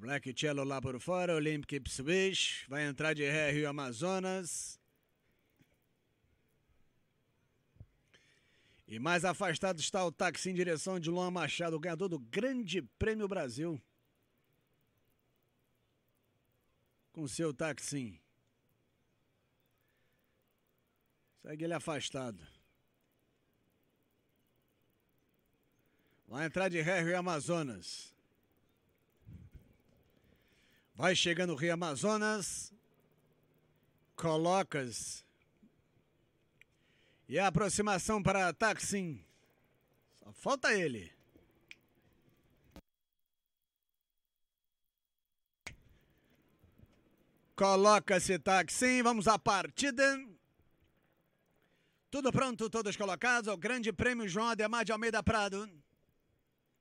Black Cello lá por fora, Olympic Ipswich, vai entrar de ré Rio Amazonas. E mais afastado está o táxi em direção de Luan Machado, ganhador do Grande Prêmio Brasil. Com seu táxi. Segue ele afastado. Vai entrar de ré Rio Amazonas. Vai chegando o Rio Amazonas, colocas e a aproximação para taxim. Só falta ele. Coloca-se taxim, vamos à partida. Tudo pronto, todos colocados é O Grande Prêmio João Ademar de Almeida Prado.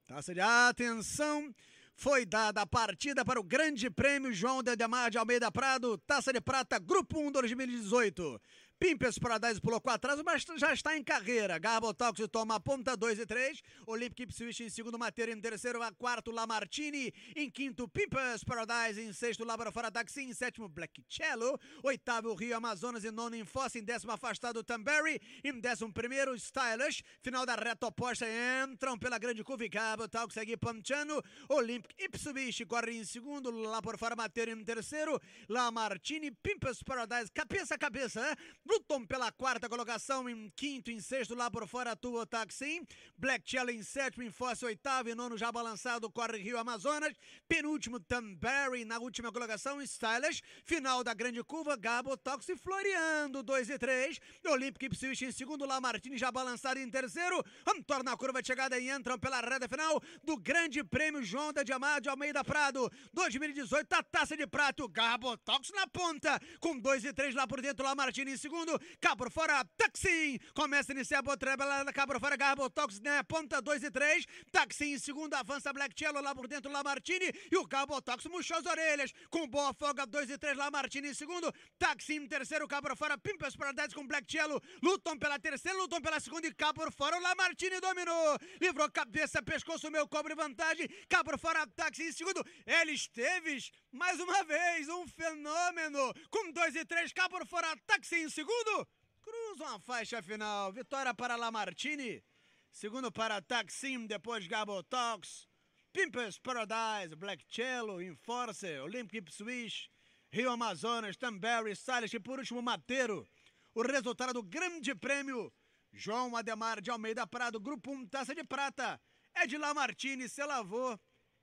Taça de atenção foi dada a partida para o Grande Prêmio João de Ademar de Almeida Prado, Taça de Prata, Grupo 1 2018. Pimpers Paradise pulou quatro atrás, mas já está em carreira. Garbotox toma a ponta 2 e 3. Olympic Ipswich em segundo, Mateiro em terceiro, a quarto Lamartine. Em quinto, Pimpers Paradise. Em sexto, Fora Taxi. Em sétimo, Black Cello. Oitavo, Rio Amazonas. Em nono, em Foz. Em décimo, afastado, Tambury. Em décimo primeiro, Stylish. Final da reta oposta, entram pela grande curva e Garbotox segue Pamchano. Olympic Ipswich corre em segundo, Fora Mateiro em terceiro. Lamartine, Pimpers Paradise, cabeça a cabeça, né? Bruton pela quarta colocação, em quinto, em sexto, lá por fora, Tubo Taxim. Black Challenge em sétimo, em Fosse oitavo, e nono, já balançado, corre Rio Amazonas. Penúltimo, Tamberry na última colocação, Stylish. Final da grande curva, Gabo Toxi floreando, dois e 3. Olympic Ipswich em segundo, lá Martini já balançado em terceiro. Antônio na curva de chegada e entram pela reta final do Grande Prêmio João da Diamante Almeida Prado. 2018, a taça de prato, Gabo Toxi na ponta, com dois e três lá por dentro, lá Martini em segundo segundo, cá por fora, Taxim, começa a iniciar lá da cabo fora, Garbotox, né, ponta 2 e 3, Taxim em segundo, avança Black Cello, lá por dentro, Lamartine, e o Garbotox murchou as orelhas, com boa folga, 2 e 3, Lamartine em segundo, Taxim em terceiro, cabo fora fora, Pimpas Paradise com Black Cello, lutam pela terceira, lutam pela segunda, e cá fora, o Lamartine dominou, livrou cabeça, pescoço, meu cobre vantagem, cá por fora, Taxim em segundo, ele Esteves mais uma vez, um fenômeno! Com 2 e 3, cá por fora, táxi em segundo. Cruzam a faixa final. Vitória para Lamartine. Segundo para Taxim, depois Gabo Tox. Pimpers Paradise, Black Cello, Enforcer, Olympic Switch, Rio Amazonas, Tamberry, Salles e por último Mateiro. O resultado do grande prêmio João Ademar de Almeida Prado, Grupo 1, Taça de Prata. é de Lamartine, Se lavou.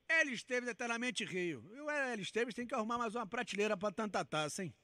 Ele Esteves é eternamente Rio. E o ele Esteves tem que arrumar mais uma prateleira para tanta taça, hein?